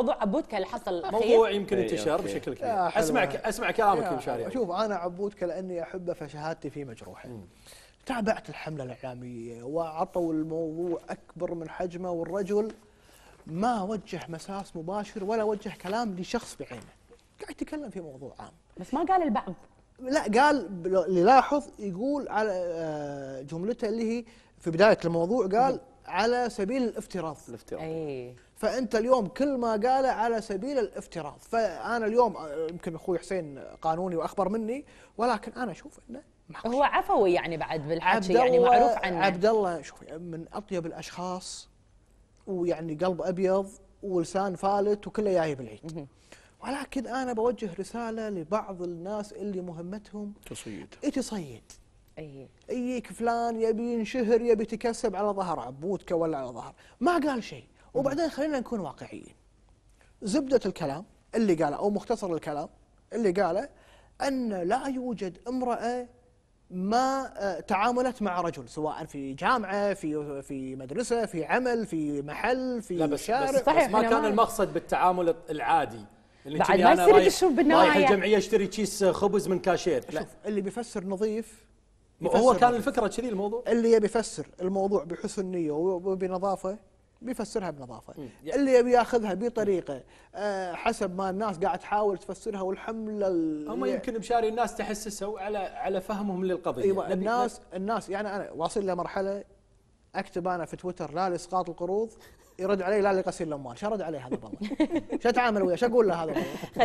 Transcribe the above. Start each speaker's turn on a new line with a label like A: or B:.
A: موضوع عبودك اللي حصل موضوع يمكن إيه، انتشر بشكل كبير آه، اسمع اسمع كلامك يا مشاري شوف انا عبودك لاني احبه فشهادتي فيه مجروحه تابعت الحمله الاعلاميه وعطوا الموضوع اكبر من حجمه والرجل ما وجه مساس مباشر ولا وجه كلام لشخص بعينه قاعد يتكلم في موضوع عام بس ما قال البعض لا قال اللي لاحظ يقول على آه، جملته اللي هي في بدايه الموضوع قال على سبيل الافتراض الافتراض أي. فانت اليوم كل ما قاله على سبيل الافتراض فانا اليوم يمكن اخوي حسين قانوني واخبر مني ولكن انا اشوف انه محوش. هو عفوي يعني بعد بالحكي يعني معروف عنه عبد الله شوف من اطيب الاشخاص ويعني قلب ابيض ولسان فالت وكله جاي بالعيد ولكن انا بوجه رساله لبعض الناس اللي مهمتهم تصيد اي تصيد أيه. يجيك فلان يبي ينشهر يبي يتكسب على ظهر عبودك ولا على ظهر ما قال شيء وبعدين خلينا نكون واقعيين زبدة الكلام اللي قاله أو مختصر الكلام اللي قاله أن لا يوجد امرأة ما آه، تعاملت مع رجل سواء في جامعه في في مدرسه في عمل في محل في لا بس شارع بس, صحيح بس ما كان المقصد بالتعامل العادي اللي بعد ما يصير تشوف بالنوايا رايح الجمعيه اشتري كيس خبز من كاشير لا. شوف اللي بيفسر نظيف هو كان الفكره كذي الموضوع اللي يبي يفسر الموضوع بحسن نيه وبنظافه بيفسرها بنظافه يعني اللي يبي ياخذها بطريقه آه حسب ما الناس قاعد تحاول تفسرها والحمله هم يمكن بشاري الناس تحسسوا على على فهمهم للقضيه ايوه الناس الناس يعني انا واصل لمرحله اكتب انا في تويتر لا لاسقاط القروض يرد علي لا لغسيل الاموال شو ارد عليه هذا بالله شو اتعامل وياه شو اقول له هذا